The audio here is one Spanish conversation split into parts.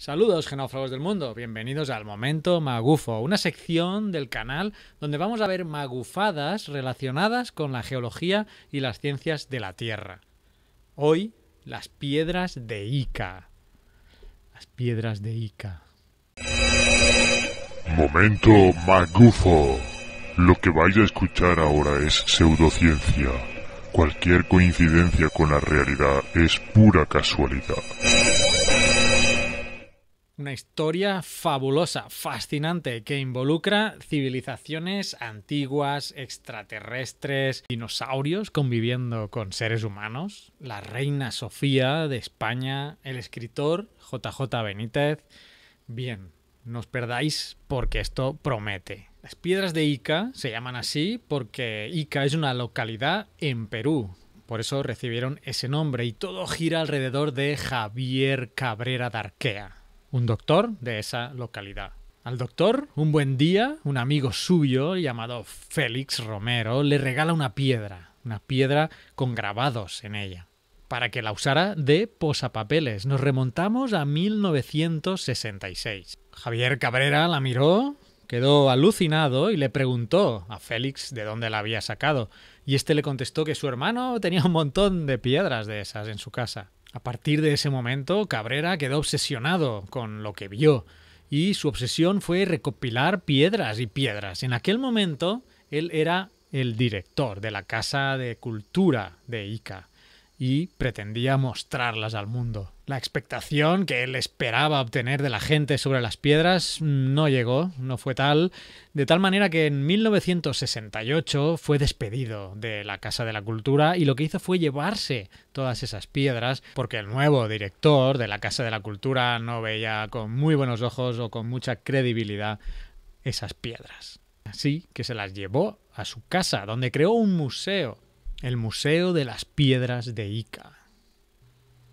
Saludos genófagos del mundo, bienvenidos al Momento Magufo, una sección del canal donde vamos a ver magufadas relacionadas con la geología y las ciencias de la Tierra. Hoy, las piedras de Ica. Las piedras de Ica. Momento Magufo. Lo que vais a escuchar ahora es pseudociencia. Cualquier coincidencia con la realidad es pura casualidad historia fabulosa, fascinante, que involucra civilizaciones antiguas, extraterrestres, dinosaurios conviviendo con seres humanos, la reina Sofía de España, el escritor JJ Benítez. Bien, no os perdáis porque esto promete. Las piedras de Ica se llaman así porque Ica es una localidad en Perú, por eso recibieron ese nombre y todo gira alrededor de Javier Cabrera Darquea un doctor de esa localidad. Al doctor, un buen día, un amigo suyo llamado Félix Romero le regala una piedra, una piedra con grabados en ella, para que la usara de posapapeles. Nos remontamos a 1966. Javier Cabrera la miró, quedó alucinado y le preguntó a Félix de dónde la había sacado, y este le contestó que su hermano tenía un montón de piedras de esas en su casa. A partir de ese momento, Cabrera quedó obsesionado con lo que vio y su obsesión fue recopilar piedras y piedras. En aquel momento, él era el director de la Casa de Cultura de Ica y pretendía mostrarlas al mundo. La expectación que él esperaba obtener de la gente sobre las piedras no llegó, no fue tal, de tal manera que en 1968 fue despedido de la Casa de la Cultura y lo que hizo fue llevarse todas esas piedras porque el nuevo director de la Casa de la Cultura no veía con muy buenos ojos o con mucha credibilidad esas piedras. Así que se las llevó a su casa, donde creó un museo el Museo de las Piedras de Ica.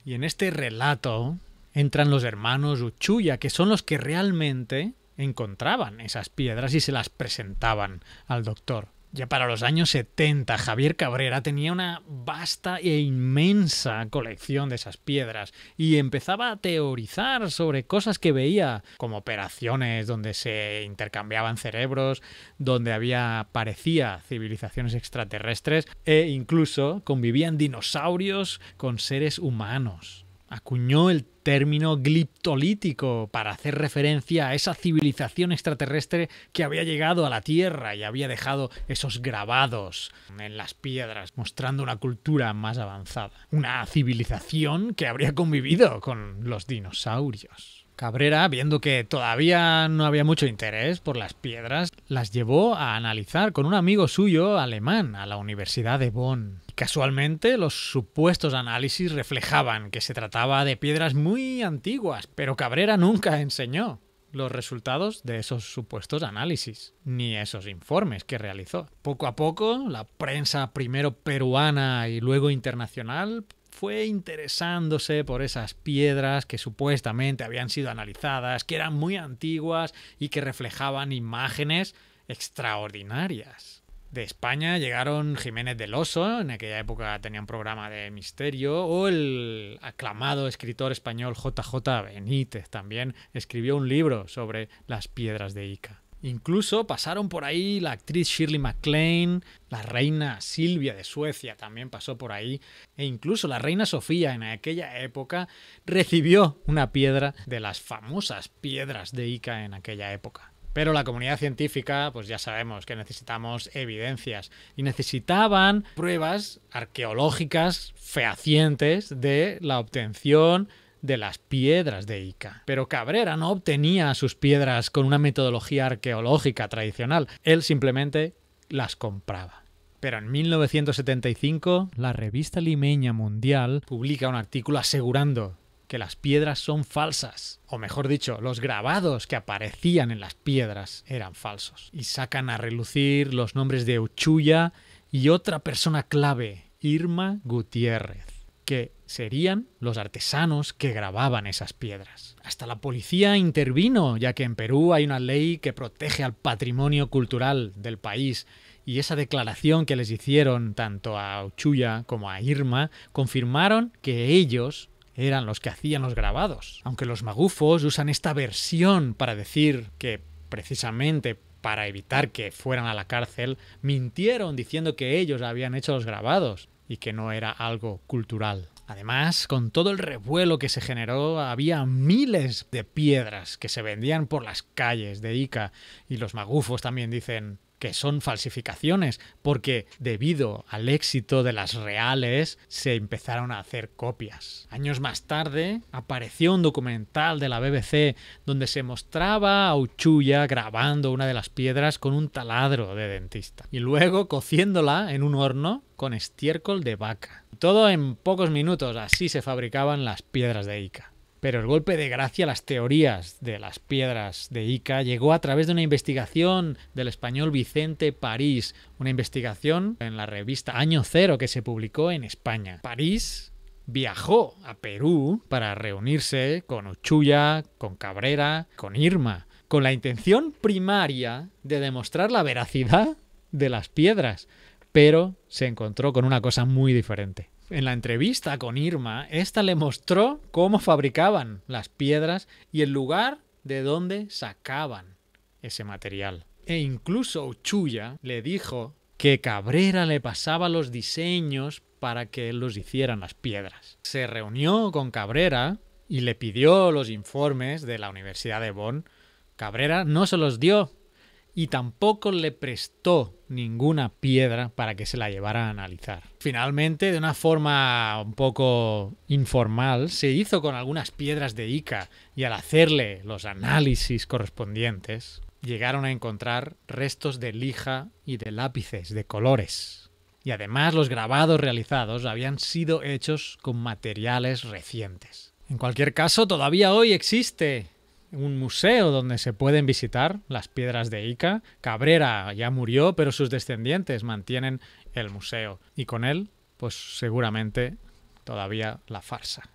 Y en este relato entran los hermanos Uchuya, que son los que realmente encontraban esas piedras y se las presentaban al doctor. Ya para los años 70, Javier Cabrera tenía una vasta e inmensa colección de esas piedras y empezaba a teorizar sobre cosas que veía, como operaciones donde se intercambiaban cerebros, donde había, parecía, civilizaciones extraterrestres e incluso convivían dinosaurios con seres humanos acuñó el término gliptolítico para hacer referencia a esa civilización extraterrestre que había llegado a la Tierra y había dejado esos grabados en las piedras, mostrando una cultura más avanzada, una civilización que habría convivido con los dinosaurios. Cabrera, viendo que todavía no había mucho interés por las piedras, las llevó a analizar con un amigo suyo alemán a la Universidad de Bonn. Casualmente, los supuestos análisis reflejaban que se trataba de piedras muy antiguas, pero Cabrera nunca enseñó los resultados de esos supuestos análisis, ni esos informes que realizó. Poco a poco, la prensa primero peruana y luego internacional fue interesándose por esas piedras que supuestamente habían sido analizadas, que eran muy antiguas y que reflejaban imágenes extraordinarias. De España llegaron Jiménez del Oso, en aquella época tenía un programa de misterio, o el aclamado escritor español JJ Benítez también escribió un libro sobre las piedras de Ica. Incluso pasaron por ahí la actriz Shirley MacLaine, la reina Silvia de Suecia también pasó por ahí, e incluso la reina Sofía en aquella época recibió una piedra de las famosas piedras de Ica en aquella época. Pero la comunidad científica, pues ya sabemos que necesitamos evidencias y necesitaban pruebas arqueológicas fehacientes de la obtención de las piedras de Ica. Pero Cabrera no obtenía sus piedras con una metodología arqueológica tradicional, él simplemente las compraba. Pero en 1975, la revista limeña Mundial publica un artículo asegurando que las piedras son falsas, o mejor dicho, los grabados que aparecían en las piedras eran falsos, y sacan a relucir los nombres de Uchuya y otra persona clave, Irma Gutiérrez que serían los artesanos que grababan esas piedras. Hasta la policía intervino, ya que en Perú hay una ley que protege al patrimonio cultural del país y esa declaración que les hicieron tanto a Uchuya como a Irma confirmaron que ellos eran los que hacían los grabados. Aunque los magufos usan esta versión para decir que precisamente para evitar que fueran a la cárcel, mintieron diciendo que ellos habían hecho los grabados y que no era algo cultural. Además, con todo el revuelo que se generó, había miles de piedras que se vendían por las calles de Ica y los magufos también dicen que son falsificaciones, porque debido al éxito de las reales se empezaron a hacer copias. Años más tarde apareció un documental de la BBC donde se mostraba a Uchuya grabando una de las piedras con un taladro de dentista y luego cociéndola en un horno con estiércol de vaca. Todo en pocos minutos, así se fabricaban las piedras de Ica. Pero el golpe de gracia, a las teorías de las piedras de Ica, llegó a través de una investigación del español Vicente París, una investigación en la revista Año Cero que se publicó en España. París viajó a Perú para reunirse con Uchuya, con Cabrera, con Irma, con la intención primaria de demostrar la veracidad de las piedras, pero se encontró con una cosa muy diferente. En la entrevista con Irma, esta le mostró cómo fabricaban las piedras y el lugar de donde sacaban ese material. E incluso Chuya le dijo que Cabrera le pasaba los diseños para que los hicieran las piedras. Se reunió con Cabrera y le pidió los informes de la Universidad de Bonn. Cabrera no se los dio y tampoco le prestó ninguna piedra para que se la llevara a analizar. Finalmente, de una forma un poco informal, se hizo con algunas piedras de Ica y al hacerle los análisis correspondientes, llegaron a encontrar restos de lija y de lápices de colores. Y además los grabados realizados habían sido hechos con materiales recientes. En cualquier caso, todavía hoy existe un museo donde se pueden visitar las piedras de Ica. Cabrera ya murió, pero sus descendientes mantienen el museo y con él, pues seguramente todavía la farsa.